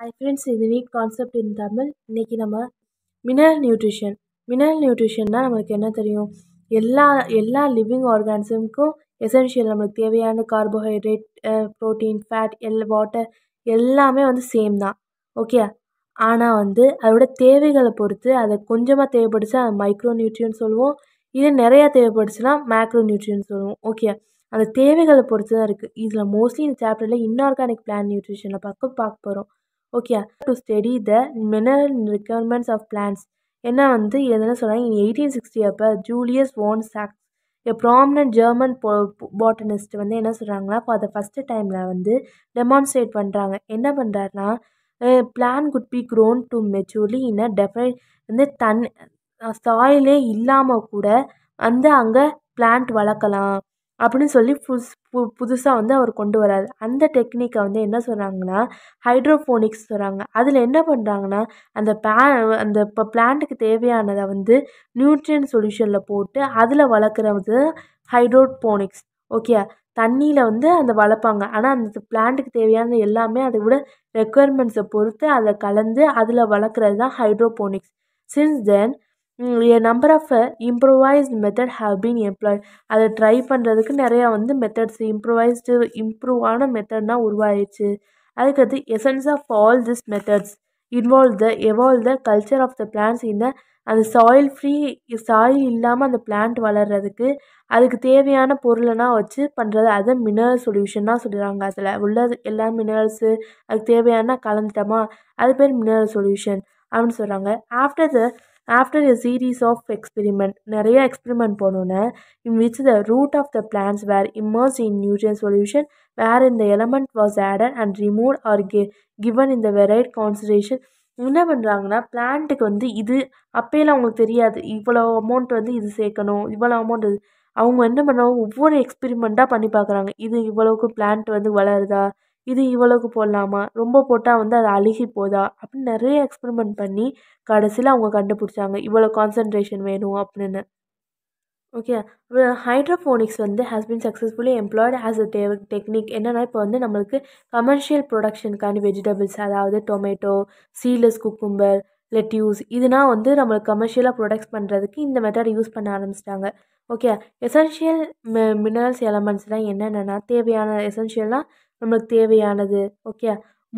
high friends இது NEET concept in Tamil இன்றைக்கி நம்ம மினரல் நியூட்ரிஷன் மினரல் நியூட்ரிஷன்னா நம்மளுக்கு என்ன தெரியும் எல்லா எல்லா லிவிங் ஆர்கானிசம்க்கும் எசென்ஷியல் நம்மளுக்கு தேவையான கார்போஹைட்ரேட் ப்ரோட்டீன் ஃபேட் எல் வாட்டர் எல்லாமே வந்து சேம் தான் ஓகே ஆனால் வந்து அதோட தேவைகளை பொறுத்து அதை கொஞ்சமாக தேவைப்படுச்சா மைக்ரோ நியூட்ரியன் சொல்லுவோம் இது நிறையா தேவைப்படுச்சுன்னா மேக்ரோ நியூட்ரியன் சொல்லுவோம் ஓகே அந்த தேவைகளை பொறுத்து தான் இருக்குது இதில் மோஸ்ட்லி இந்த சாப்டரில் இன்ஆர்கானிக் பிளான் நியூட்ரிஷனில் பார்க்க பார்க்க போகிறோம் okay to study the mineral requirements of plants என்ன வந்து எதுனா சொல்கிறாங்க எயிட்டீன் சிக்ஸ்டி அப்போ ஜூலியஸ் ஓன் சாக்ஸ் எ ப்ராமினன்ட் ஜெர்மன் போ பாட்டனிஸ்ட் வந்து என்ன சொல்கிறாங்கன்னா ஃபார் த ஃபஸ்ட்டு டைமில் வந்து டெமான்ஸ்ட்ரேட் பண்ணுறாங்க என்ன பண்ணுறாருனா plant could be grown to maturity in a defined வந்து தன் சாயிலே இல்லாமல் கூட வந்து அங்கே பிளான்ட் வளர்க்கலாம் அப்படின்னு சொல்லி புஸ் பு புதுசாக வந்து அவர் கொண்டு வரார் அந்த டெக்னிக்கை வந்து என்ன சொல்கிறாங்கன்னா ஹைட்ரோஃபோனிக்ஸ் சொல்கிறாங்க அதில் என்ன பண்ணுறாங்கன்னா அந்த பே அந்த இப்போ பிளான்ட்டுக்கு தேவையானதை வந்து நியூட்ரியன் சொல்யூஷனில் போட்டு அதில் வளர்க்குறது ஹைட்ரோபோனிக்ஸ் ஓகே தண்ணியில் வந்து அந்த வளர்ப்பாங்க ஆனால் அந்த பிளான்ட்டுக்கு தேவையான எல்லாமே அதை விட ரெக்குயர்மெண்ட்ஸை பொறுத்து அதை கலந்து அதில் வளர்க்குறது தான் hydroponics since then a number of improvised method have been employed அதை ட்ரை பண்ணுறதுக்கு நிறையா வந்து மெத்தட்ஸ் இம்ப்ரூவைஸ்டு இம்ப்ரூவான மெத்தட்னால் உருவாகிடுச்சு அதுக்கடுத்து essence of all this methods involve the evolve the culture of the plants இன்ன அந்த சாயில் ஃப்ரீ சாயில் இல்லாமல் அந்த பிளான்ட் வளர்கிறதுக்கு அதுக்கு தேவையான பொருளெல்லாம் வச்சு பண்ணுறது அதை மினரல் சொல்யூஷனாக சொல்கிறாங்க அதில் உள்ள எல்லா மினரல்ஸு அதுக்கு தேவையான கலந்துட்டோமா அது பேர் மினரல் சொல்யூஷன் அப்படின்னு சொல்கிறாங்க after the after a series of experiment நிறைய எக்ஸ்பெரிமெண்ட் போனோன்னே in which the root of the plants were immersed in nutrient solution were இந்த element was added and remove or கி கிவன் இந்த வெரைட் கான்சன்ட்ரேஷன் என்ன பண்ணுறாங்கன்னா பிளான்ட்டுக்கு வந்து இது அப்போயெல்லாம் அவங்களுக்கு தெரியாது இவ்வளோ அமௌண்ட் வந்து இது சேர்க்கணும் இவ்வளோ அமௌண்ட் இது அவங்க என்ன பண்ணுவாங்க ஒவ்வொரு எக்ஸ்பெரிமெண்ட்டாக பண்ணி பார்க்குறாங்க இது இவ்வளோக்கு பிளான்ட் வந்து வளருதா இது இவ்வளோக்கு போடலாமா ரொம்ப போட்டால் வந்து அது அழுகி போதா அப்படின்னு நிறைய எக்ஸ்பெரிமெண்ட் பண்ணி கடைசியில் அவங்க கண்டுபிடிச்சாங்க இவ்வளோ கான்சன்ட்ரேஷன் வேணும் அப்படின்னு ஓகே ஹைட்ரோஃபோனிக்ஸ் வந்து has been successfully employed as a டெ டெக்னிக் என்னென்னா இப்போ வந்து நம்மளுக்கு கமர்ஷியல் ப்ரொடக்ஷனுக்கான வெஜிடபிள்ஸ் அதாவது டொமேட்டோ சீலஸ் குக்கும்பர் லெட்யூஸ் இதுனா வந்து நம்மளுக்கு கமர்ஷியலாக ப்ரொடக்ட்ஸ் பண்ணுறதுக்கு இந்த மெத்தட் யூஸ் பண்ண ஆரம்பிச்சிட்டாங்க ஓகே எசென்ஷியல் மினரல்ஸ் எலமெண்ட்ஸ்லாம் என்னென்னா தேவையான எசென்ஷியல்னால் நம்மளுக்கு தேவையானது okay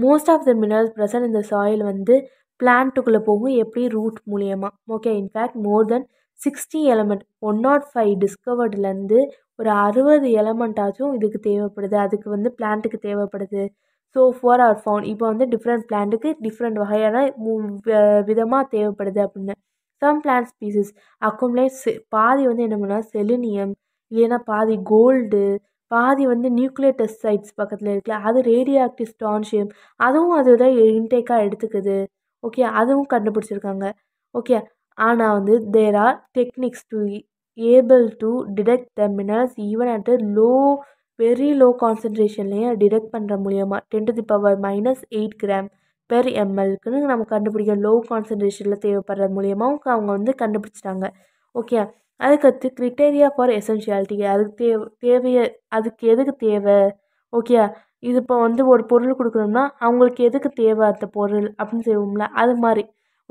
most of the minerals present இந்த சாயில் வந்து பிளான்ட்டுக்குள்ளே போகும் எப்படி ரூட் மூலியமாக okay in fact more than sixty element one nought five டிஸ்கவர்ட்லேருந்து ஒரு அறுபது எலமெண்ட்டாச்சும் இதுக்கு தேவைப்படுது அதுக்கு வந்து பிளான்ட்டுக்கு தேவைப்படுது ஸோ ஃபார் ஆர் ஃபவுண்ட் இப்போ வந்து டிஃப்ரெண்ட் பிளான்ட்டுக்கு டிஃப்ரெண்ட் வகையான விதமாக தேவைப்படுது அப்படின்னு சம் பிளான்ட் ஸ்பீசிஸ் அக்கும்லேட் பாதி வந்து என்ன பண்ணால் செலினியம் இல்லைன்னா பாதி கோல்டு பாதி வந்து நியூக்ளியர் சைட்ஸ் பக்கத்தில் இருக்குல்ல அது ரேடியோ ஆக்டிவ் ஸ்டான்ஷியம் அதுவும் அதை தான் இன்டேக்காக எடுத்துக்குது ஓகே அதுவும் கண்டுபிடிச்சிருக்காங்க ஓகே ஆனால் வந்து there are techniques to able to detect the minerals even at low very low கான்சன்ட்ரேஷன்லேயும் டிடெக்ட் பண்ணுற மூலியமாக ten to the power minus eight gram per எம்எல்க்குன்னு நம்ம கண்டுபிடிக்க லோ கான்சன்ட்ரேஷனில் தேவைப்படுற மூலியமாகவும் அவங்க வந்து கண்டுபிடிச்சிட்டாங்க ஓகே அதுக்கடுத்து க்ரிட்டேரியா ஃபார் எசென்ஷியாலிட்டி அதுக்கு தேவை தேவையை அதுக்கு எதுக்கு தேவை ஓகே இது இப்போ வந்து ஒரு பொருள் கொடுக்குறோம்னா அவங்களுக்கு எதுக்கு தேவை அந்த பொருள் அப்படின்னு செய்வோம்ல அது மாதிரி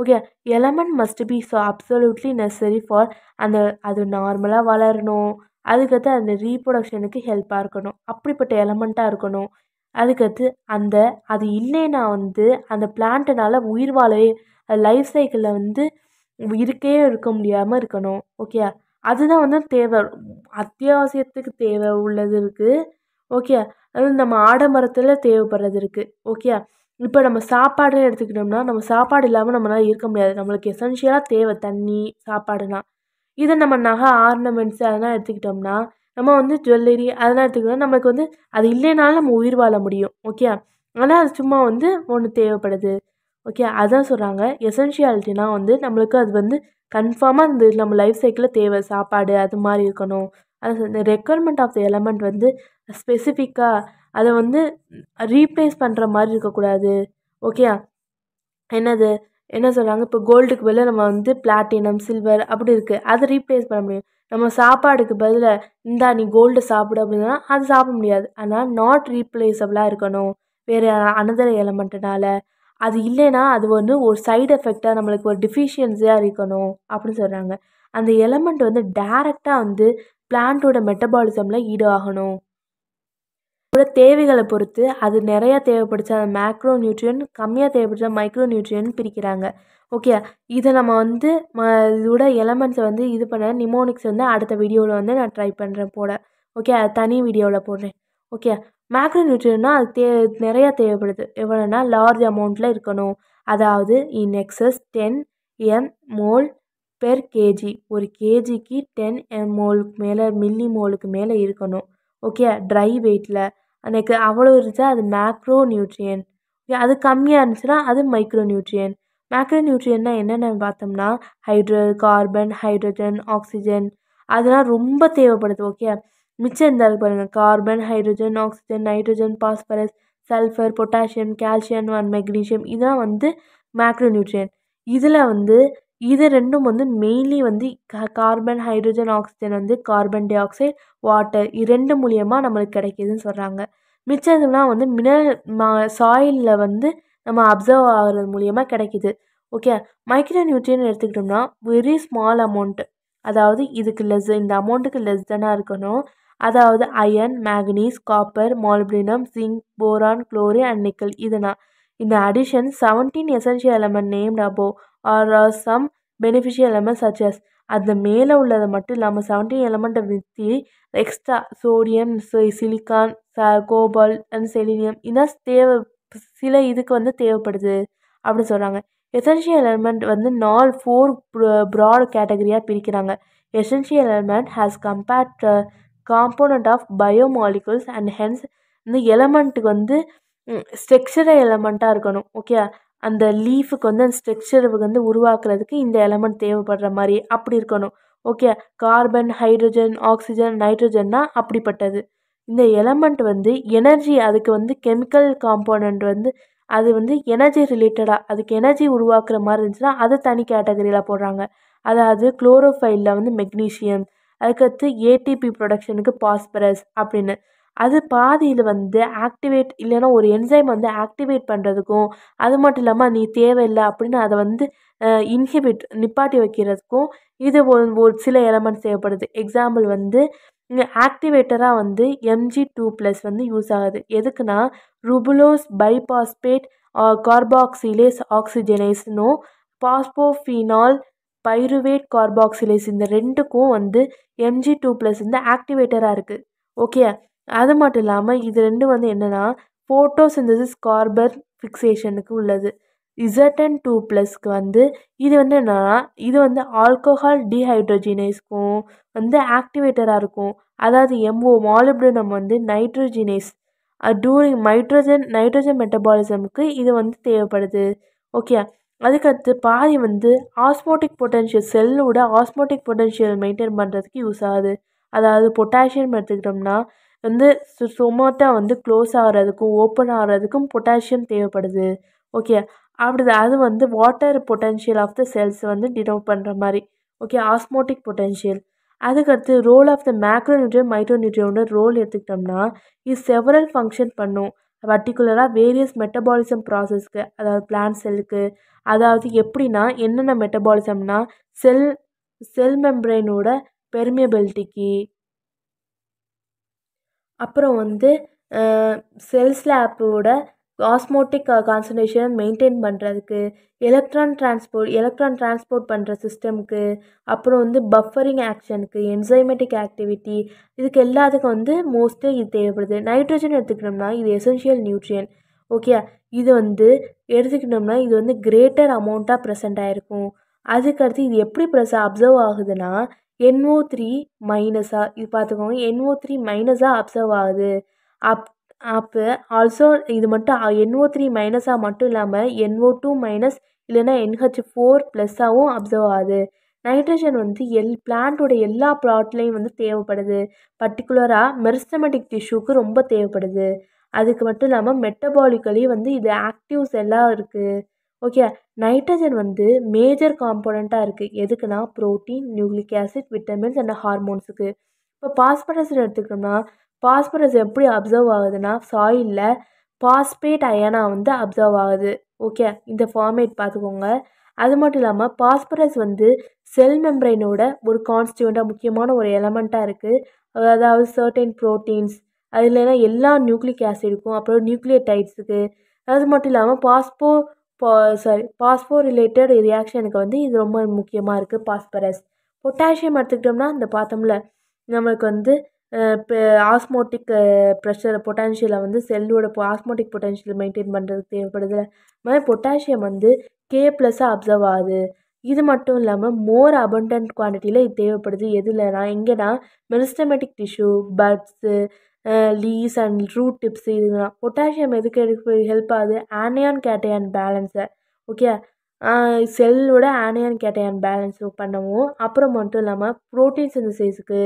okay element must be so absolutely necessary for அந்த அது நார்மலாக வளரணும் அதுக்கடுத்து அந்த ரீப்ரொடக்ஷனுக்கு ஹெல்ப்பாக இருக்கணும் அப்படிப்பட்ட எலமெண்ட்டாக இருக்கணும் அதுக்கடுத்து அந்த அது இல்லைன்னா வந்து அந்த பிளான்ட்டுனால உயிர் வாழவே லைஃப் சைக்கிளில் வந்து இருக்கே இருக்க முடியாமல் இருக்கணும் ஓகே அதுதான் வந்து தேவை அத்தியாவசியத்துக்கு தேவை உள்ளது இருக்குது ஓகே அதுவும் நம்ம ஆடம்பரத்தில் தேவைப்படுறது இருக்குது ஓகே இப்போ நம்ம சாப்பாடு எடுத்துக்கிட்டோம்னா நம்ம சாப்பாடு இல்லாமல் நம்மளால் இருக்க முடியாது நம்மளுக்கு எசென்ஷியலாக தேவை தண்ணி சாப்பாடுனா இதை நம்ம நகை ஆர்னமெண்ட்ஸ் அதெல்லாம் எடுத்துக்கிட்டோம்னா நம்ம வந்து ஜுவல்லரி அதெல்லாம் எடுத்துக்கிட்டோம் நம்மளுக்கு வந்து அது இல்லைனாலும் நம்ம உயிர் வாழ முடியும் ஓகே ஆனால் அது சும்மா வந்து ஒன்று தேவைப்படுது ஓகே அதான் சொல்கிறாங்க எசென்ஷியாலிட்டினா வந்து நம்மளுக்கு அது வந்து கன்ஃபார்மாக அந்த நம்ம லைஃப் சைக்கிளில் தேவை சாப்பாடு அது மாதிரி இருக்கணும் அது இந்த ரெக்குயர்மெண்ட் ஆஃப் த எலமெண்ட் வந்து ஸ்பெசிஃபிக்காக அதை வந்து ரீப்ளேஸ் பண்ணுற மாதிரி இருக்கக்கூடாது ஓகே என்னது என்ன சொல்கிறாங்க இப்போ கோல்டுக்கு பதில் நம்ம வந்து பிளாட்டினம் சில்வர் அப்படி இருக்குது அதை ரீப்ளேஸ் பண்ண முடியும் நம்ம சாப்பாடுக்கு பதிலாக இந்தா நீ கோல்டு சாப்பிடு அப்படின்னா அது சாப்பிட முடியாது ஆனால் நாட் ரீப்ளேஸபிளாக இருக்கணும் வேறு அனதர் எலமெண்ட்டுனால அது இல்லைன்னா அது வந்து ஒரு சைடு எஃபெக்டாக நம்மளுக்கு ஒரு டிஃபிஷியன்ஸியாக இருக்கணும் அப்படின்னு சொல்கிறாங்க அந்த எலமெண்ட் வந்து டேரெக்டாக வந்து பிளான்ட்டோட மெட்டபாலிசமில் ஈடு ஆகணும் தேவைகளை பொறுத்து அது நிறையா தேவைப்படுச்சு அந்த மேக்ரோ நியூட்ரியன் கம்மியாக தேவைப்படுச்சா மைக்ரோ நியூட்ரியன் பிரிக்கிறாங்க ஓகே இதை நம்ம வந்து ம இதோட எலமெண்ட்ஸை வந்து இது பண்ண நிமோனிக்ஸ் வந்து அடுத்த வீடியோவில் வந்து நான் ட்ரை பண்ணுறேன் போட ஓகே அது தனி வீடியோவில் போடுறேன் ஓகே மேக்ரோ நியூட்ரியன்னா அது தே நிறையா தேவைப்படுது எவ்வளோன்னா லார்ஜ் அமௌண்ட்டில் இருக்கணும் அதாவது in excess ten M mole per KG ஒரு கேஜிக்கு டென் எம் மோலுக்கு மேலே மில்லி மோலுக்கு மேலே இருக்கணும் ஓகே ட்ரை வெயிட்டில் எனக்கு அவ்வளோ இருந்துச்சா அது மேக்ரோ நியூட்ரியன் அது கம்மியாக இருந்துச்சுன்னா அது மைக்ரோ நியூட்ரியன் மேக்ரோ நியூட்ரியன்னா என்னென்ன பார்த்தோம்னா ஹைட்ரோ கார்பன் ஹைட்ரஜன் ஆக்சிஜன் அதெல்லாம் ரொம்ப தேவைப்படுது ஓகே மிச்சம் இருந்தாலும் பாருங்கள் carbon hydrogen oxygen nitrogen phosphorus sulphur potassium calcium and magnesium இதெல்லாம் வந்து மேக்ரோ நியூட்ரியன் இதில் வந்து இது ரெண்டும் வந்து மெயின்லி வந்து கார்பன் ஹைட்ரஜன் ஆக்சிஜன் வந்து கார்பன் டை ஆக்சைடு வாட்டர் இது ரெண்டு மூலியமாக நம்மளுக்கு கிடைக்கிதுன்னு சொல்கிறாங்க மிச்சதுலாம் வந்து மினரல் மா சாயிலில் வந்து நம்ம அப்சர்வ் ஆகிறது மூலயமா கிடைக்கிது ஓகே மைக்ரோ நியூட்ரியன் எடுத்துக்கிட்டோம்னா வெரி ஸ்மால் அமௌண்ட்டு அதாவது இதுக்கு லெஸ் இந்த அமௌண்ட்டுக்கு லெஸ் தானாக இருக்கணும் அதாவது iron manganese copper molybdenum zinc boron chlorine and nickel இதனா இந்த addition seventeen 17 element named above are are some beneficial beneficial elements அந்த மேலே உள்ளதை மட்டும் இல்லாமல் செவன்டீன் எலமெண்ட்டை விற்றி extra sodium silicon cobalt and selenium இதான் தேவை சில இதுக்கு வந்து தேவைப்படுது அப்படின்னு சொல்கிறாங்க எசென்ஷியல் எலமெண்ட் வந்து நாலு ஃபோர் ப்ராட் கேட்டகரியாக பிரிக்கிறாங்க essential element has compared component of biomolecules and hence இந்த எலமெண்ட்டுக்கு வந்து ஸ்ட்ரக்சரல் எலமெண்ட்டாக இருக்கணும் ஓகே அந்த லீஃபுக்கு வந்து அந்த ஸ்ட்ரக்சரை வந்து உருவாக்குறதுக்கு இந்த எலமெண்ட் தேவைப்படுற மாதிரி அப்படி இருக்கணும் ஓகே கார்பன் ஹைட்ரஜன் ஆக்சிஜன் நைட்ரஜன்னா அப்படிப்பட்டது இந்த எலமெண்ட் வந்து எனர்ஜி அதுக்கு வந்து கெமிக்கல் காம்போனண்ட் வந்து அது வந்து எனர்ஜி ரிலேட்டடாக அதுக்கு எனர்ஜி உருவாக்குற மாதிரி இருந்துச்சுன்னா அது தனி கேட்டகரியில் போடுறாங்க அதாவது குளோரோஃபைலில் வந்து மெக்னீஷியம் அதுக்கடுத்து ஏடிபி ப்ரொடக்ஷனுக்கு பாஸ்பரஸ் அப்படின்னு அது பாதியில் வந்து ஆக்டிவேட் இல்லைன்னா ஒரு என்சைம் வந்து ஆக்டிவேட் பண்ணுறதுக்கும் அது மட்டும் இல்லாமல் நீ தேவையில்லை அப்படின்னு அதை வந்து இன்ஹிபிட் நிப்பாட்டி வைக்கிறதுக்கும் இது ஒரு சில எலமெண்ட் தேவைப்படுது எக்ஸாம்பிள் வந்து ஆக்டிவேட்டராக வந்து எம்ஜி டூ ப்ளஸ் வந்து யூஸ் ஆகுது எதுக்குன்னா ருபுலோஸ் பைபாஸ்பேட் கார்பாக்சிலேஸ் ஆக்சிஜனைஸ்னும் பாஸ்போஃபினால் பைருவேட் கார்பாக்சிலேஸ் இந்த ரெண்டுக்கும் வந்து எம்ஜி டூ ப்ளஸ் வந்து ஆக்டிவேட்டராக இருக்குது ஓகே அது மட்டும் இல்லாமல் இது ரெண்டும் வந்து என்னென்னா ஃபோட்டோ சிந்தசிஸ் கார்பர் ஃபிக்சேஷனுக்கு உள்ளது இசட்டன் டூ ப்ளஸ்க்கு வந்து இது வந்து என்னென்னா இது வந்து ஆல்கோஹால் டீஹைட்ரோஜினேஸ்க்கும் வந்து ஆக்டிவேட்டராக இருக்கும் அதாவது எம்ஓ மாலிப்டினம் வந்து நைட்ரோஜினேஸ் டூரிங் மைட்ரஜன் நைட்ரோஜன் மெட்டபாலிசமுக்கு இது வந்து தேவைப்படுது ஓகே அதுக்கடுத்து பாதி வந்து ஆஸ்மோட்டிக் பொட்டன்ஷியல் செல்லோட ஆஸ்மோட்டிக் பொட்டன்ஷியல் மெயின்டைன் பண்ணுறதுக்கு யூஸ் ஆகுது அதாவது பொட்டாசியம் எடுத்துக்கிட்டோம்னா வந்து சொமாட்டா வந்து க்ளோஸ் ஆகிறதுக்கும் ஓப்பன் ஆகிறதுக்கும் பொட்டாசியம் தேவைப்படுது ஓகே அப்படி அது வந்து water potential of the cells வந்து டினோட் பண்ணுற மாதிரி ஓகே ஆஸ்மோட்டிக் பொட்டன்ஷியல் அதுக்கடுத்து role of the macro nutrient micro நியூட்ரியோட ரோல் எடுத்துக்கிட்டோம்னா இது செவரல் ஃபங்க்ஷன் பண்ணும் பர்டிகுலராக வேரியஸ் மெட்டபாலிசம் ப்ராசஸ்க்கு அதாவது பிளான் செல்லுக்கு அதாவது எப்படின்னா என்னென்ன மெட்டபாலிசம்னா செல் செல் மெம்பரேனோட பெர்மியபிலிட்டிக்கு அப்புறம் வந்து செல்ஸ்லாப்போட ஆஸ்மோட்டிக் கான்சன்ட்ரேஷன் மெயின்டைன் பண்ணுறதுக்கு எலக்ட்ரான் டிரான்ஸ்போர்ட் எலக்ட்ரான் டிரான்ஸ்போர்ட் பண்ணுற சிஸ்டம்க்கு அப்புறம் வந்து பஃபரிங் ஆக்ஷனுக்கு என்சைமெட்டிக் ஆக்டிவிட்டி இதுக்கு எல்லாத்துக்கும் வந்து மோஸ்ட்டு இது தேவைப்படுது நைட்ரஜன் எடுத்துக்கிட்டோம்னா இது எசென்ஷியல் நியூட்ரியன் ஓகே இது வந்து எடுத்துக்கிட்டோம்னா இது வந்து கிரேட்டர் அமௌண்ட்டாக ப்ரெசென்ட் ஆகிருக்கும் அதுக்கடுத்து இது எப்படி ப்ரெஸ் அப்சர்வ் ஆகுதுன்னா என்ஓ த்ரீ மைனஸாக இது பார்த்துக்கோங்க என்ஓ த்ரீ மைனஸாக அப்சர்வ் ஆகுது அப் அப்போ ஆல்சோ இது மட்டும் என்ஓ த்ரீ மைனஸாக மட்டும் இல்லாமல் என்ஓ டூ மைனஸ் இல்லைன்னா என்ஹெச் ஃபோர் ப்ளஸ்ஸாகவும் அப்சர்வ் ஆகுது நைட்ரஜன் வந்து எல் பிளான்ட்டோட எல்லா ப்ளாட்லேயும் வந்து தேவைப்படுது பர்டிகுலராக மெரிஸ்டமெட்டிக் டிஷ்யூக்கு ரொம்ப தேவைப்படுது அதுக்கு மட்டும் இல்லாமல் மெட்டபாலிக்கலி வந்து இது ஆக்டிவ்ஸ் எல்லாம் இருக்குது ஓகே நைட்ரஜன் வந்து மேஜர் காம்போனண்ட்டாக இருக்குது எதுக்குன்னா protein nucleic acid vitamins and ஹார்மோன்ஸுக்கு இப்போ பாஸ்பரஸ் எடுத்துக்கிட்டோம்னா பாஸ்பரஸ் எப்படி அப்சர்வ் ஆகுதுன்னா சாயிலில் பாஸ்பேட் அயனாக வந்து அப்சர்வ் ஆகுது ஓகே இந்த ஃபார்மேட் பார்த்துக்கோங்க அது மட்டும் இல்லாமல் பாஸ்பரஸ் வந்து செல் மெம்பரைனோட ஒரு கான்ஸ்டியூண்ட்டாக முக்கியமான ஒரு எலமெண்ட்டாக இருக்குது அதாவது சர்டைன் ப்ரோட்டீன்ஸ் அது இல்லைனா எல்லா நியூக்ளிக் ஆசிடுக்கும் அப்புறம் டைட்ஸுக்கு அது மட்டும் இல்லாமல் பாஸ்போ பா சாரி பாஸ்போ ரிலேட்டட் ரியாக்ஷனுக்கு வந்து இது ரொம்ப முக்கியமாக இருக்குது பாஸ்பரஸ் பொட்டாசியம் எடுத்துக்கிட்டோம்னா இந்த பார்த்தோம்ல நம்மளுக்கு வந்து இப்போ ஆஸ்மோட்டிக் ப்ரெஷர் பொட்டான்ஷியலை வந்து செல்லோட ஆஸ்மோட்டிக் பொட்டான்ஷியல் மெயின்டைன் பண்ணுறதுக்கு தேவைப்படுது மாதிரி பொட்டாசியம் வந்து கே ப்ளஸ்ஸாக அப்சர்வ் ஆகுது இது மட்டும் இல்லாமல் மோர் அபண்டன்ட் குவான்டிட்டியில் இது தேவைப்படுது எதுலனா எங்கேனா meristematic tissue buds leaves and root tips இதுதான் பொட்டாசியம் எதுக்கு எடுக்க ஹெல்ப் ஆகுது ஆனியான் கேட்டையான் பேலன்ஸை ஓகே செல்லோட ஆனியான் கேட்டையான் பேலன்ஸ் பண்ணவும் அப்புறம் மட்டும் இல்லாமல் ப்ரோட்டீன் சைஸுக்கு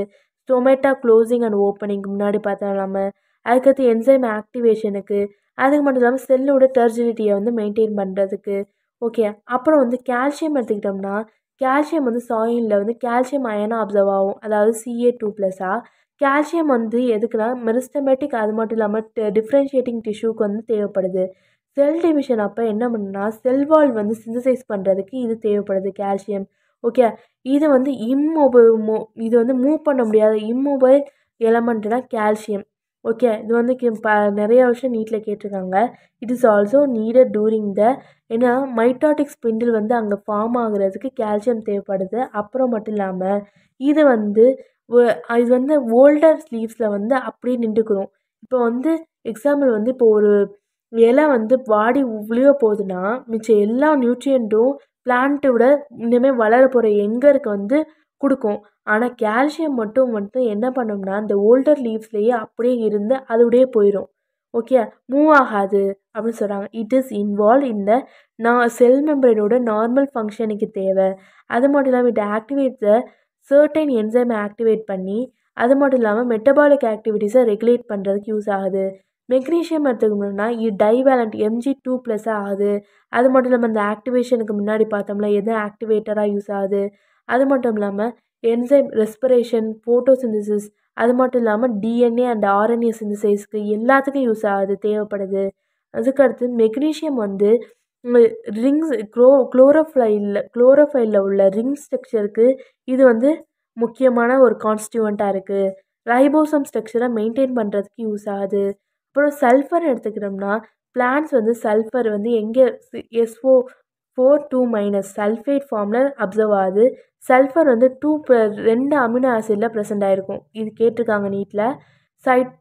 ஸ்டொமேட்டா க்ளோசிங் அண்ட் ஓப்பனிங் முன்னாடி பார்த்தோம் இல்லாமல் அதுக்கடுத்து என்சைம் ஆக்டிவேஷனுக்கு அதுக்கு மட்டும் இல்லாமல் செல்லோட டர்ஜினிட்டியை வந்து மெயின்டைன் பண்ணுறதுக்கு ஓகே அப்புறம் வந்து கால்சியம் எடுத்துக்கிட்டோம்னா கால்சியம் வந்து சாயிலில் வந்து கால்சியம் அயனாக அப்சர்வ் ஆகும் அதாவது சிஏ டூ ப்ளஸ்ஸாக கால்சியம் வந்து எதுக்குன்னா மெரிஸ்டமேட்டிக் அது மட்டும் இல்லாமல் டிஃப்ரென்ஷியேட்டிங் டிஷ்யூக்கு வந்து தேவைப்படுது செல் டிவிஷன் அப்போ என்ன பண்ணுன்னா செல்வால் வந்து சிந்தசைஸ் பண்ணுறதுக்கு இது தேவைப்படுது கால்சியம் ஓகே இது வந்து இம்மொபைல் மூ இது வந்து மூவ் பண்ண முடியாத இம்மொபைல் எலமெண்ட் தான் கால்சியம் ஓகே இது வந்து நிறைய ப நிறையா நீட்டில் கேட்டிருக்காங்க it is also needed during the ஏன்னா மைட்டாட்டிக் ஸ்பிண்டில் வந்து அங்கே ஃபார்ம் ஆகுறதுக்கு கால்சியம் தேவைப்படுது அப்புறம் மட்டும் இல்லாமல் இது வந்து இது வந்து ஓல்டர் ஸ்லீவ்ஸில் வந்து அப்படியே நின்றுக்கிறோம் இப்போ வந்து எக்ஸாம்பிள் வந்து இப்போ ஒரு இலை வந்து வாடி விழுக போகுதுன்னா மிச்சம் எல்லா நியூட்ரியண்ட்டும் பிளான்ட்டோட இனிமேல் வளர போகிற வந்து கொடுக்கும் ஆனால் கால்சியம் மட்டும் மட்டும் என்ன பண்ணும்னா இந்த ஓல்டர் லீவ்ஸ்லேயே அப்படியே இருந்து அதோடையே போயிடும் ஓகே மூவ் ஆகாது அப்படின்னு சொல்கிறாங்க it is involve in the நான் செல் மெம்பரேனோட நார்மல் ஃபங்க்ஷனுக்கு தேவை அது மட்டும் இல்லாமல் இட் ஆக்டிவேட் சர்டைன் என்சைமை ஆக்டிவேட் பண்ணி அது மட்டும் இல்லாமல் மெட்டபாலிக் ஆக்டிவிட்டீஸை ரெகுலேட் பண்ணுறதுக்கு யூஸ் ஆகுது மெக்னீஷியம் எடுத்துக்கிட்டோம்னா இது டைவேலண்ட் எம்ஜி டூ ப்ளஸ்ஸாக ஆகுது அது மட்டும் இல்லாமல் இந்த ஆக்டிவேஷனுக்கு முன்னாடி பார்த்தோம்ல எது ஆக்டிவேட்டராக யூஸ் ஆகுது அது மட்டும் இல்லாமல் என்சைம் ரெஸ்பிரேஷன் ஃபோட்டோசிந்தசிஸ் அது மட்டும் இல்லாமல் டிஎன்ஏ அண்ட் ஆர்என்ஏ சிந்தசைஸ்க்கு எல்லாத்துக்கும் யூஸ் ஆகுது தேவைப்படுது அதுக்கடுத்து மெக்னீஷியம் வந்து ரிங்ஸ் க்ளோ குளோரோஃபைலில் குளோரோஃபைலில் உள்ள ரிங் ஸ்ட்ரக்சருக்கு இது வந்து முக்கியமான ஒரு கான்ஸ்டியூவண்ட்டாக இருக்குது ரைபோசம் ஸ்ட்ரக்சரை மெயின்டைன் பண்ணுறதுக்கு யூஸ் ஆகுது அப்புறம் சல்ஃபர் எடுத்துக்கிட்டோம்னா பிளான்ஸ் வந்து சல்ஃபர் வந்து எங்கே SO four two minus sulphate ஃபார்மில் அப்சர்வ் ஆகுது சல்ஃபர் வந்து டூ ரெண்டு அமினோ ஆசிடில் ப்ரெசென்ட் ஆகிருக்கும் இது கேட்டிருக்காங்க நீட்டில் சைட்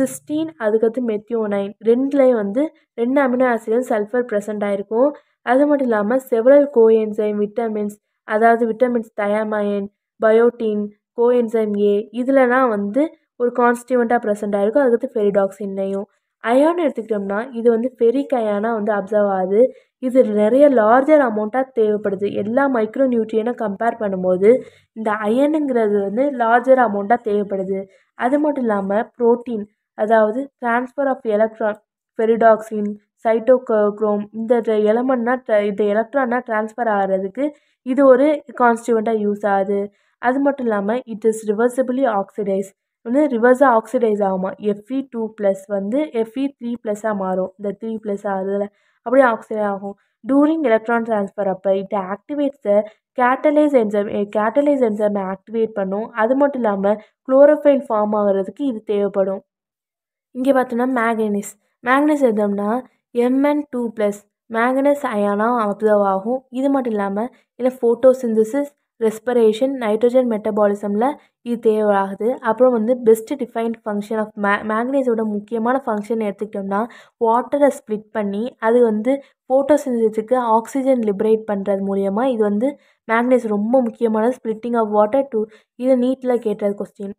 சிஸ்டீன் அதுக்கடுத்து மெத்தியோனைன் ரெண்டுலேயும் வந்து ரெண்டு அமினோ ஆசிடும் சல்ஃபர் ப்ரெசென்ட் ஆகிருக்கும் அது மட்டும் இல்லாமல் செவரல் கோஎன்சைம் விட்டமின்ஸ் அதாவது vitamins thiamine biotin coenzyme A இதுலலாம் வந்து ஒரு கான்ஸ்டியூவெண்ட்டாக ப்ரெசென்ட் ஆகிருக்கும் அதுக்கடுத்து இன்னையும் அயான் எடுத்துக்கிட்டோம்னா இது வந்து ஃபெரிக் அயானாக வந்து அப்சர்வ் ஆகுது இது நிறைய லார்ஜர் அமௌண்ட்டாக தேவைப்படுது எல்லா மைக்ரோ நியூட்ரியனும் கம்பேர் பண்ணும்போது இந்த அயனுங்கிறது வந்து லார்ஜர் அமௌண்ட்டாக தேவைப்படுது அது மட்டும் இல்லாமல் ப்ரோட்டீன் அதாவது transfer of electron ferredoxin cytochrome இந்த எலமெண்ட்னா இந்த எலக்ட்ரான்னா டிரான்ஸ்ஃபர் ஆகிறதுக்கு இது ஒரு கான்ஸ்டியூவெண்ட்டாக யூஸ் ஆகுது அது மட்டும் இல்லாமல் இட் இஸ் ரிவர்சிபிளி ஆக்சிடைஸ் வந்து ரிவர்ஸாக ஆக்சிடைஸ் ஆகுமா எஃப்இ டூ ப்ளஸ் வந்து எஃப்இ த்ரீ ப்ளஸ்ஸாக மாறும் இந்த த்ரீ ப்ளஸ் அதில் அப்படியே ஆக்சிடைஸ் ஆகும் டூரிங் எலக்ட்ரான் ட்ரான்ஸ்ஃபர் அப்போ it activates the catalyse enzyme catalyse என்சைமை ஆக்டிவேட் பண்ணும் அது மட்டும் இல்லாமல் குளோரோஃபைல் ஃபார்ம் ஆகிறதுக்கு இது தேவைப்படும் இங்கே பார்த்தோன்னா மேக்னிஸ் மேக்னஸ் எதுனா எம்என் டூ ப்ளஸ் மேக்னஸ் அயானாக அப்சர்வ் ஆகும் இது மட்டும் இல்லாமல் ஃபோட்டோ ஃபோட்டோசிந்தசிஸ் ரெஸ்பரேஷன் நைட்ரஜன் மெட்டபாலிசமில் இது தேவையாகுது அப்புறம் வந்து பெஸ்ட்டு டிஃபைன்ட் ஃபங்க்ஷன் ஆஃப் மே மேக்னேஸோட முக்கியமான ஃபங்க்ஷன் எடுத்துக்கிட்டோம்னா வாட்டரை ஸ்ப்ளிட் பண்ணி அது வந்து ஃபோட்டோசிந்தசிஸ்க்கு ஆக்சிஜன் லிபரேட் பண்ணுறது மூலியமாக இது வந்து மேக்னேஸ் ரொம்ப முக்கியமான ஸ்ப்ளிட்டிங் ஆஃப் வாட்டர் டு இது நீட்டில் கேட்டது கொஸ்டின்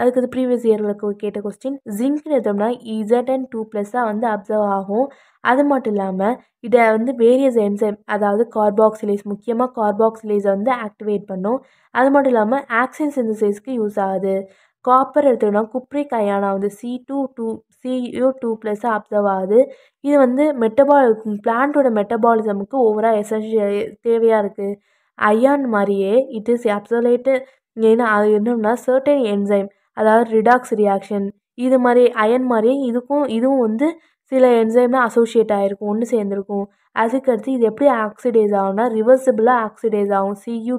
அதுக்கு ப்ரீவியஸ் இயர்களுக்கு கேட்ட கொஸ்டின் ஜிங்க்னு எடுத்தோம்னா இசட்என் டூ ப்ளஸ்ஸாக வந்து அப்சர்வ் ஆகும் அது மட்டும் இல்லாமல் இதை வந்து வேரியஸ் என்சைம் அதாவது கார்பாக்சிலேஸ் முக்கியமாக கார்பாக்சிலேஸை வந்து ஆக்டிவேட் பண்ணும் அது மட்டும் இல்லாமல் ஆக்சின் சிந்தசைஸ்க்கு யூஸ் ஆகுது காப்பர் எடுத்துக்கிட்டோம்னா குப்ரிக் அயானா வந்து C two two CU two ப்ளஸ்ஸாக அப்சர்வ் ஆகுது இது வந்து மெட்டபால் பிளான்ட்டோட மெட்டபாலிசமுக்கு ஓவராக எசென்ஷியல் தேவையாக இருக்குது அயான் மாதிரியே இட் இஸ் அப்சலேட்டு ஏன்னா அது என்னன்னா சர்டன் என்சைம் அதாவது ரிடாக்ஸ் ரியாக்ஷன் இது மாதிரி அயன் மாதிரி இதுக்கும் இதுவும் வந்து சில என்சைம்லாம் அசோசியேட் ஆகிருக்கும் ஒன்று சேர்ந்துருக்கும் அடுத்து இது எப்படி ஆக்சிடைஸ் ஆகும்னா ரிவர்சிபிளாக ஆக்சிடைஸ் ஆகும் சியூ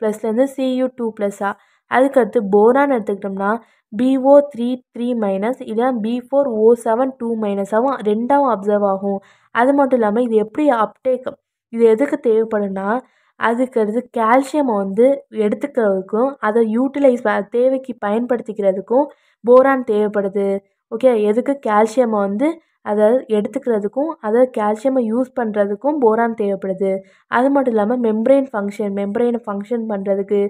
ப்ளஸ்லேருந்து சியூ டூ ப்ளஸ்ஸாக அதுக்கடுத்து போரான் எடுத்துக்கிட்டோம்னா பிஓ த்ரீ த்ரீ மைனஸ் இல்லை B four O seven two மைனஸாகவும் ரெண்டாகவும் அப்சர்வ் ஆகும் அது மட்டும் இல்லாமல் இது எப்படி அப்டேக் இது எதுக்கு தேவைப்படும்னா அதுக்கடுத்து கால்சியமை வந்து எடுத்துக்கிறதுக்கும் அதை யூட்டிலைஸ் தேவைக்கு பயன்படுத்திக்கிறதுக்கும் போரான் தேவைப்படுது ஓகே எதுக்கு கால்சியமை வந்து அதை எடுத்துக்கிறதுக்கும் அதை கால்சியமை யூஸ் பண்ணுறதுக்கும் போரான் தேவைப்படுது அது மட்டும் இல்லாமல் மெம்ப்ரைன் ஃபங்க்ஷன் மெம்ப்ரைன் ஃபங்க்ஷன் பண்ணுறதுக்கு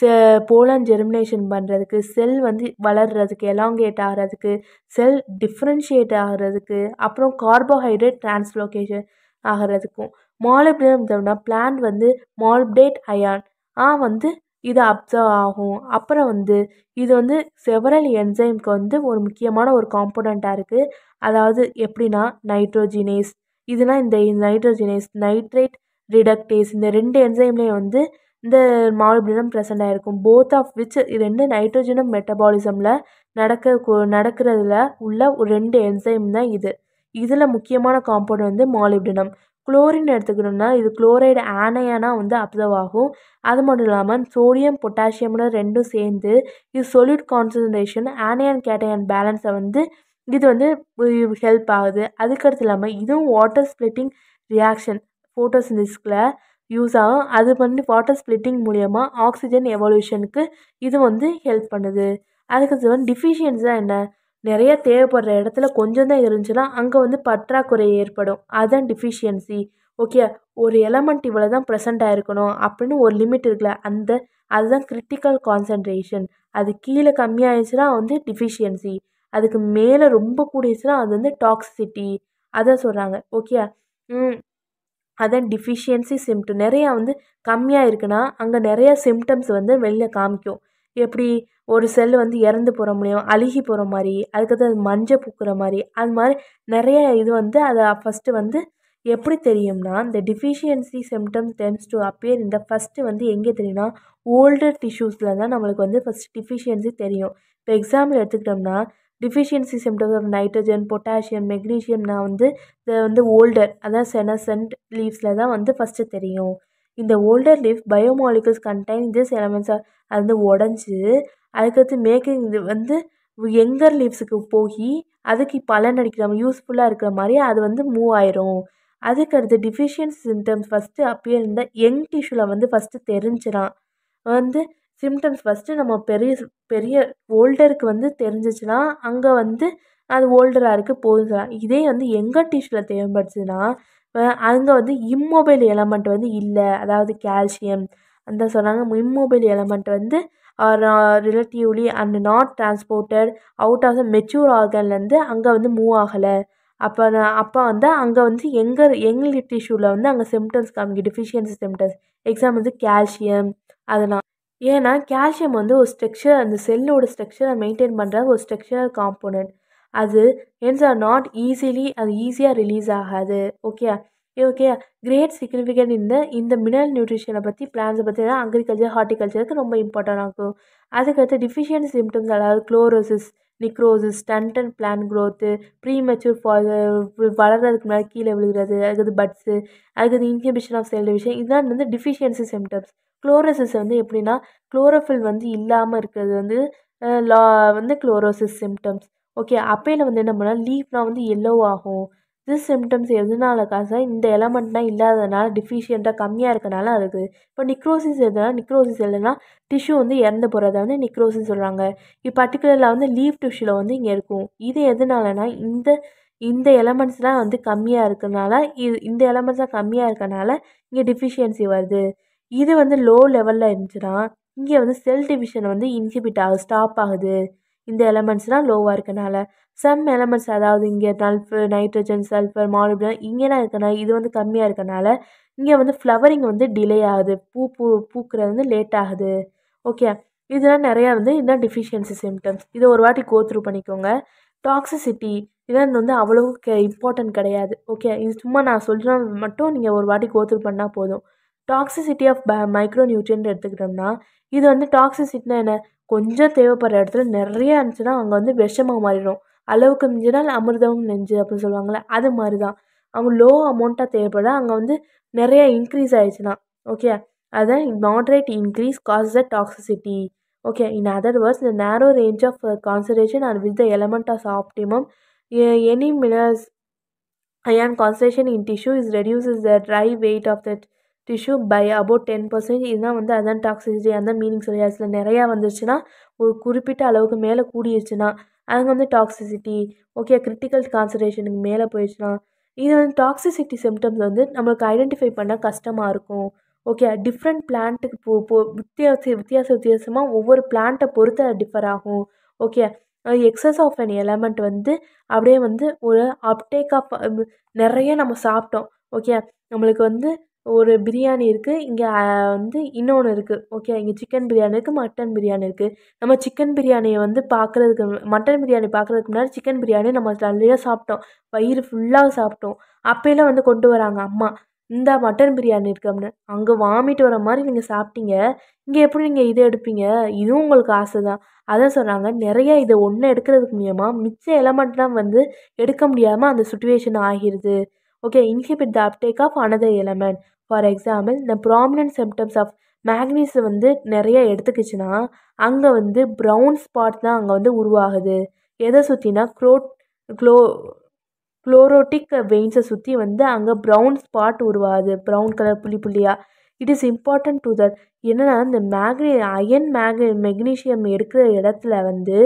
செ போலான் ஜெர்மினேஷன் பண்ணுறதுக்கு செல் வந்து வளர்கிறதுக்கு எலாங்கேட் ஆகிறதுக்கு செல் டிஃப்ரென்ஷியேட் ஆகிறதுக்கு அப்புறம் கார்போஹைட்ரேட் டிரான்ஸ்லோகேஷன் ஆகிறதுக்கும் மாலிப்டினம் பிளான் வந்து மால்ப்டேட் அயான் ஆ வந்து இது அப்சர்வ் ஆகும் அப்புறம் வந்து இது வந்து செவரல் என்சைம்க்கு வந்து ஒரு முக்கியமான ஒரு காம்போனண்ட்டாக இருக்குது அதாவது எப்படின்னா நைட்ரோஜினேஸ் இதுனால் இந்த நைட்ரோஜினேஸ் நைட்ரேட் ரிடக்டேஸ் இந்த ரெண்டு என்சைம்லேயும் வந்து இந்த மாலிப்டினம் ப்ரெசென்ட் ஆகிருக்கும் போத் ஆஃப் விச் ரெண்டு நைட்ரோஜனம் மெட்டபாலிசமில் நடக்க நடக்கிறதுல உள்ள ஒரு ரெண்டு என்சைம் தான் இது இதில் முக்கியமான காம்பவுண்ட் வந்து மாலிப்டினம் குளோரின் எடுத்துக்கிட்டோம்னா இது குளோரைடு ஆனையனாக வந்து அப்சர்வ் ஆகும் அது மட்டும் இல்லாமல் சோடியம் பொட்டாசியம்னு ரெண்டும் சேர்ந்து இது சொல்யூட் கான்சன்ட்ரேஷன் ஆனையான் கேட்டையான் பேலன்ஸை வந்து இது வந்து ஹெல்ப் ஆகுது அதுக்கடுத்து இல்லாமல் இதுவும் வாட்டர் ஸ்பிளிட்டிங் ரியாக்ஷன் ஃபோட்டோசிந்திஸ்கில் யூஸ் ஆகும் அது பண்ணி வாட்டர் ஸ்பிளிட்டிங் மூலியமாக ஆக்சிஜன் எவல்யூஷனுக்கு இது வந்து ஹெல்ப் பண்ணுது அதுக்கடுத்து வந்து டிஃபிஷியன்ஸாக என்ன நிறைய தேவைப்படுற இடத்துல கொஞ்சம் தான் இருந்துச்சுன்னா அங்கே வந்து பற்றாக்குறை ஏற்படும் அதுதான் டிஃபிஷியன்சி ஓகே ஒரு எலமெண்ட் இவ்வளோ தான் ப்ரெசென்ட் ஆகிருக்கணும் அப்படின்னு ஒரு லிமிட் இருக்குல்ல அந்த அதுதான் கிரிட்டிக்கல் கான்சன்ட்ரேஷன் அது கீழே கம்மியாகிடுச்சுன்னா வந்து டிஃபிஷியன்சி அதுக்கு மேலே ரொம்ப கூடிச்சுன்னா அது வந்து டாக்ஸிசிட்டி அதை சொல்கிறாங்க ஓகே அதான் டிஃபிஷியன்சி சிம்டம் நிறையா வந்து கம்மியாக இருக்குன்னா அங்கே நிறையா சிம்டம்ஸ் வந்து வெளில காமிக்கும் எப்படி ஒரு செல் வந்து இறந்து போகிற முடியும் அழுகி போகிற மாதிரி அதுக்கடுத்து அது மஞ்சள் பூக்கிற மாதிரி அது மாதிரி நிறைய இது வந்து அதை ஃபஸ்ட்டு வந்து எப்படி தெரியும்னா இந்த deficiency symptoms tends to appear இந்த ஃபஸ்ட்டு வந்து எங்கே தெரியும்னா ஓல்டர் டிஷ்யூஸில் தான் நம்மளுக்கு வந்து ஃபஸ்ட் டிஃபிஷியன்சி தெரியும் இப்போ எக்ஸாம்பிள் எடுத்துக்கிட்டோம்னா deficiency symptoms of nitrogen potassium மெக்னீஷியம்னா வந்து இது வந்து ஓல்டர் அதான் செனசன்ட் லீவ்ஸில் தான் வந்து ஃபஸ்ட்டு தெரியும் இந்த older leaf biomolecules contain this elements அது வந்து உடஞ்சி அதுக்கடுத்து மேக்கிங் இது வந்து எங்கர் லீவ்ஸுக்கு போய் அதுக்கு பலன் அடிக்கிற யூஸ்ஃபுல்லாக இருக்கிற மாதிரி அது வந்து மூவ் ஆயிரும் அதுக்கடுத்து டிஃபிஷியன்ஸ் சிம்டம்ஸ் ஃபஸ்ட்டு அப்பயே இருந்த யங் டிஷ்யூவில் வந்து ஃபஸ்ட்டு தெரிஞ்சிடும் வந்து சிம்டம்ஸ் ஃபஸ்ட்டு நம்ம பெரிய பெரிய ஓல்டருக்கு வந்து தெரிஞ்சிச்சுன்னா அங்கே வந்து அது ஓல்டராக இருக்குது போதும் இதே வந்து எங்கர் டிஷ்யூவில் தேவைப்படுச்சுன்னா அங்கே வந்து இம்மொபைல் எலமெண்ட் வந்து இல்லை அதாவது கால்சியம் அந்த சொன்னாங்க இம்மொபைல் எலமெண்ட் வந்து relatively and not transported out of the mature ஆர்கன்லேருந்து அங்கே வந்து மூவ் ஆகலை அப்போ அப்போ வந்து அங்கே வந்து எங்கள் எங்கள் டிஷ்யூவில் வந்து அங்கே சிம்டம்ஸ் காமிக்க டிஃபிஷியன்சி சிம்டம்ஸ் எக்ஸாம் வந்து கால்சியம் அதெல்லாம் ஏன்னா கால்சியம் வந்து ஒரு ஸ்ட்ரக்சர் அந்த செல்லோட ஸ்ட்ரக்சரை மெயின்டைன் பண்ணுற ஒரு ஸ்ட்ரக்சரல் காம்போனன்ட் அது ஹென்ஸ் ஆர் நாட் ஈஸிலி அது ஈஸியாக ரிலீஸ் ஆகாது ஓகே ஓகே கிரேட் சிக்னிஃபிகண்ட் இந்த இந்த மினரல் நியூட்ரிஷனை பற்றி பிளான்ஸை பற்றி தான் அக்ரிகல்ச்சர் ஹார்டிகல்ச்சருக்கு ரொம்ப இம்பார்ட்டன்ட் ஆகும் அதுக்கடுத்து டிஃபிஷியன்ட் சிம்டம்ஸ் அதாவது chlorosis necrosis stunted plant growth premature வளர்கிறதுக்கு முன்னாடி கீழே விழுகிறது அதுக்கு பட்ஸு அதுக்கு இன்ஹிபிஷன் ஆஃப் செல் டிவிஷன் இதுதான் வந்து டிஃபிஷியன்சி சிம்டம்ஸ் குளோரோசிஸ் வந்து எப்படின்னா குளோரோஃபில் வந்து இல்லாமல் இருக்கிறது வந்து லா வந்து குளோரோசிஸ் சிம்டம்ஸ் ஓகே அப்பையில் வந்து என்ன பண்ணால் லீஃப்னால் வந்து எல்லோ ஆகும் திஸ் சிம்டம்ஸ் எதனால காசா இந்த எலமெண்ட்னால் இல்லாததுனால டிஃபிஷியண்ட்டாக கம்மியாக இருக்கனால அதுக்கு இப்போ நிக்ரோசிஸ் எதுனா நிக்ரோசிஸ் இல்லைன்னா டிஷ்யூ வந்து இறந்து போகிறத வந்து நிக்ரோசிஸ் சொல்கிறாங்க இப்போ பர்டிகுலரில் வந்து லீவ் டிஷ்யூவில் வந்து இங்கே இருக்கும் இது எதுனாலனா இந்த இந்த எலமெண்ட்ஸ்லாம் வந்து கம்மியாக இருக்கனால இது இந்த எலமெண்ட்ஸ்லாம் கம்மியாக இருக்கனால இங்கே டிஃபிஷியன்சி வருது இது வந்து லோ லெவலில் இருந்துச்சுன்னா இங்கே வந்து செல் டிவிஷன் வந்து இன்ஹிபிட் ஆகுது ஸ்டாப் ஆகுது இந்த எலமெண்ட்ஸ்லாம் லோவாக இருக்கனால சம் எலமெண்ட்ஸ் அதாவது இங்கே நல்ஃபு நைட்ரஜன் சல்ஃபர் மாலிப்டினம் இங்கேலாம் இருக்கனால இது வந்து கம்மியாக இருக்கனால இங்கே வந்து ஃப்ளவரிங் வந்து டிலே ஆகுது பூ பூ பூக்கிறது வந்து லேட் ஆகுது ஓகே இதெல்லாம் நிறையா வந்து இதுதான் டிஃபிஷியன்சி சிம்டம்ஸ் இதை ஒரு வாட்டி கோத்ரூ பண்ணிக்கோங்க டாக்ஸிசிட்டி இதெல்லாம் வந்து அவ்வளோவுக்கு இம்பார்ட்டன்ட் கிடையாது ஓகே இது சும்மா நான் சொல்கிறேன் மட்டும் நீங்கள் ஒரு வாட்டி கோத்ரூ பண்ணால் போதும் டாக்ஸிசிட்டி ஆஃப் ப மைக்ரோ நியூட்ரியன் எடுத்துக்கிட்டோம்னா இது வந்து டாக்ஸிசிட்டினா என்ன கொஞ்சம் தேவைப்படுற இடத்துல நிறையா இருந்துச்சுன்னா அங்கே வந்து விஷமாக மாறிடும் அளவுக்கு மிஞ்சினால் அமிர்தம் நெஞ்சு அப்படின்னு சொல்லுவாங்கள்ல அது மாதிரி தான் அவங்க லோ அமௌண்ட்டாக தேவைப்படுதா அங்கே வந்து நிறையா இன்க்ரீஸ் ஆயிடுச்சுன்னா ஓகே அதுதான் moderate increase cause the toxicity okay in other words இந்த narrow range of concentration and with the element of optimum any minerals on concentration in tissue is is the dry weight of that tissue by about ten percentage இதுதான் வந்து அதான் toxicity அந்த meaning சொல்லி நிறையா வந்துருச்சுன்னா ஒரு குறிப்பிட்ட அளவுக்கு மேலே கூடிருச்சுன்னா அங்கே வந்து டாக்ஸிசிட்டி ஓகே கிரிட்டிக்கல் கான்சன்ட்ரேஷனுக்கு மேலே போயிடுச்சுன்னா இது வந்து டாக்ஸிசிட்டி சிம்டம்ஸ் வந்து நம்மளுக்கு ஐடென்டிஃபை பண்ணால் கஷ்டமாக இருக்கும் ஓகே டிஃப்ரெண்ட் பிளான்ட்டுக்கு போ போ வித்தியாச வித்தியாச வித்தியாசமாக ஒவ்வொரு பிளான்ட்டை பொறுத்து அது டிஃபர் ஆகும் okay excess of an element வந்து அப்படியே வந்து ஒரு அப்டேக் ஆஃப் நிறைய நம்ம சாப்பிட்டோம் ஓகே நம்மளுக்கு வந்து ஒரு பிரியாணி இருக்குது இங்கே வந்து இன்னொன்று இருக்குது ஓகே இங்கே சிக்கன் பிரியாணி இருக்குது மட்டன் பிரியாணி இருக்குது நம்ம சிக்கன் பிரியாணியை வந்து பார்க்குறதுக்கு மட்டன் பிரியாணி பார்க்குறதுக்கு முன்னாடி சிக்கன் பிரியாணி நம்ம நல்லா சாப்பிட்டோம் வயிறு ஃபுல்லாக சாப்பிட்டோம் அப்போயெல்லாம் வந்து கொண்டு வராங்க அம்மா இந்த மட்டன் பிரியாணி இருக்குது அப்படின்னு அங்கே வாமிட்டு வர மாதிரி நீங்கள் சாப்பிட்டீங்க இங்கே எப்படி நீங்கள் இதை எடுப்பீங்க இதுவும் உங்களுக்கு ஆசை தான் அதான் சொன்னாங்க நிறைய இதை ஒன்று எடுக்கிறதுக்கு மூலியமாக மிச்ச எலமெண்ட் தான் வந்து எடுக்க முடியாமல் அந்த சுச்சுவேஷன் ஆகிடுது okay inhibit the uptake of another element for example இந்த ப்ராமினன்ட் சிம்டம்ஸ் ஆஃப் மேக்னீஸ் வந்து நிறைய எடுத்துக்கிச்சுன்னா அங்கே வந்து ப்ரௌன் ஸ்பாட் தான் அங்கே வந்து உருவாகுது எதை சுற்றினா க்ரோட் க்ளோ குளோரோட்டிக் வெயின்ஸை சுற்றி வந்து அங்கே ப்ரௌன் ஸ்பாட் உருவாகுது ப்ரௌன் கலர் புள்ளி புள்ளியாக it is important to that என்னென்னா இந்த மேக்னி அயன் மேக் மெக்னீஷியம் எடுக்கிற இடத்துல வந்து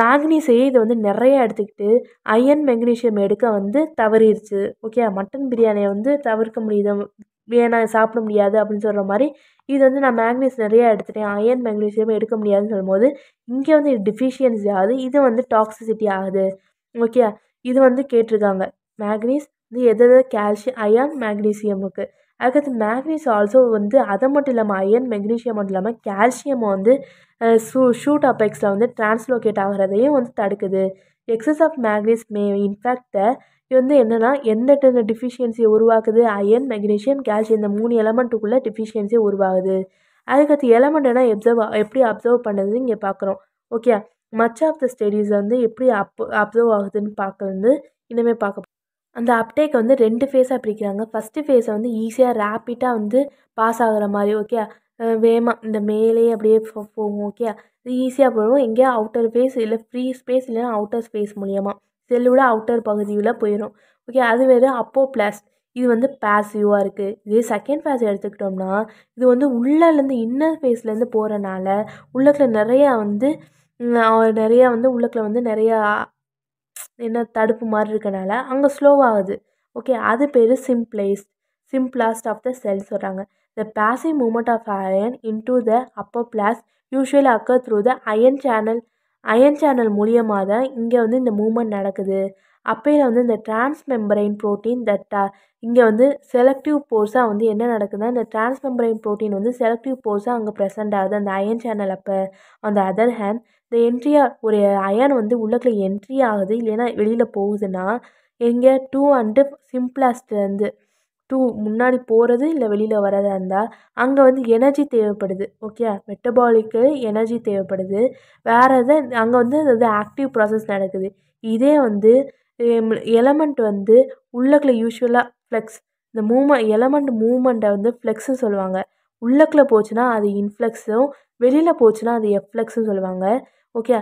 மேக்னீஸையே இதை வந்து நிறைய எடுத்துக்கிட்டு அயன் மெக்னீஷியம் எடுக்க வந்து தவறிடுச்சு ஓகே மட்டன் பிரியாணியை வந்து தவிர்க்க முடியுது வேணாம் சாப்பிட முடியாது அப்படின்னு சொல்கிற மாதிரி இது வந்து நான் மேக்னீஸ் நிறையா எடுத்துட்டேன் அயன் மேக்னீசியம் எடுக்க முடியாதுன்னு சொல்லும்போது இங்கே வந்து டிஃபிஷியன்சி ஆகுது இது வந்து டாக்ஸிசிட்டி ஆகுது ஓகே இது வந்து கேட்டிருக்காங்க மேக்னீஸ் இது எதாவது எது கால்சியம் அயான் மேக்னீசியமுக்கு அதுக்கடுத்து மேக்னீஸ் ஆல்சோ வந்து அதை மட்டும் இல்லாமல் அயன் மெக்னீஷியம் மட்டும் இல்லாமல் கால்சியம் வந்து ஷூ ஷூட் அப்பெக்ஸில் வந்து டிரான்ஸ்லோகேட் ஆகிறதையும் வந்து தடுக்குது excess of manganese may in fact the இது வந்து என்னென்னா எந்தெந்த டிஃபிஷியன்சியை உருவாக்குது அயன் மெக்னீஷியம் கால்சியம் இந்த மூணு எலமெண்ட்டுக்குள்ளே டிஃபிஷியன்சி உருவாகுது அதுக்கடுத்து எலமெண்ட்னா எப்சர்வ் எப்படி அப்சர்வ் பண்ணுறது இங்கே பார்க்குறோம் okay much of the studies வந்து எப்படி அப் அப்சர்வ் ஆகுதுன்னு பார்க்குறது இனிமேல் பார்க்க அந்த அப்டேக்கை வந்து ரெண்டு ஃபேஸாக பிரிக்கிறாங்க ஃபஸ்ட்டு ஃபேஸை வந்து ஈஸியாக ரேப்பிட்டாக வந்து பாஸ் ஆகிற மாதிரி ஓகே வேமா இந்த மேலே அப்படியே போகும் ஓகே இது ஈஸியாக போகும் எங்கேயா அவுட்டர் ஃபேஸ் இல்லை ஃப்ரீ ஸ்பேஸ் இல்லைன்னா அவுட்டர் ஸ்பேஸ் மூலியமாக செல்லோட அவுட்டர் பகுதியில் போயிடும் ஓகே அது வேறு பிளஸ் இது வந்து பேசிவாக இருக்குது இதே செகண்ட் ஃபேஸ் எடுத்துக்கிட்டோம்னா இது வந்து உள்ளேருந்து இன்னர் ஃபேஸ்லேருந்து போகிறனால உள்ளுக்குள்ள நிறையா வந்து நிறையா வந்து உள்ளுக்குள்ள வந்து நிறையா என்ன தடுப்பு மாதிரி இருக்கனால அங்கே ஸ்லோவாகுது ஓகே அது பேர் சிம்ப்ளேஸ் சிம்பிளாஸ்ட் ஆஃப் த செல் சொல்கிறாங்க the passive movement of ion into the அப்போ பிளாஸ் usually occur through the ion channel ion channel மூலியமாக தான் இங்கே வந்து இந்த மூமெண்ட் நடக்குது அப்பையில் வந்து இந்த டிரான்ஸ் மெம்பரைன் ப்ரோட்டீன் தட்டா இங்கே வந்து செலக்டிவ் போர்ஸாக வந்து என்ன நடக்குதுன்னா இந்த டிரான்ஸ் மெம்பரைன் ப்ரோட்டீன் வந்து செலக்டிவ் போர்ஸாக அங்கே ப்ரெசென்ட் ஆகுது அந்த அயன் சேனல் அப்போ அந்த அதர் ஹேண்ட் இந்த என்ட்ரியாக ஒரு அயன் வந்து உள்ளக்குள்ளே என்ட்ரி ஆகுது இல்லைன்னா வெளியில் போகுதுன்னா இங்கே டூ அண்டு சிம்பிளாஸ்ட்லேருந்து டூ முன்னாடி போகிறது இல்லை வெளியில் வர்றதா இருந்தால் அங்கே வந்து எனர்ஜி தேவைப்படுது ஓகே மெட்டபாலிக்கு எனர்ஜி தேவைப்படுது வேறு எதை அங்கே வந்து அது ஆக்டிவ் ப்ராசஸ் நடக்குது இதே வந்து எலமெண்ட் வந்து உள்ளக்கில் யூஸ்வலாக ஃப்ளெக்ஸ் இந்த மூமெண்ட் எலமெண்ட் மூமெண்ட்டை வந்து ஃப்ளெக்ஸ்ன்னு சொல்லுவாங்க உள்ளக்குள்ளே போச்சுன்னா அது இன்ஃப்ளெக்ஸும் வெளியில் போச்சுன்னா அது எஃப்ளெக்ஸும் சொல்லுவாங்க ஓகே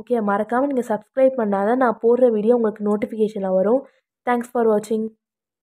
ஓகே மறக்காமல் நீங்கள் சப்ஸ்கிரைப் பண்ணால் தான் நான் போடுற வீடியோ உங்களுக்கு நோட்டிஃபிகேஷனில் வரும் தேங்க்ஸ் ஃபார் வாட்சிங்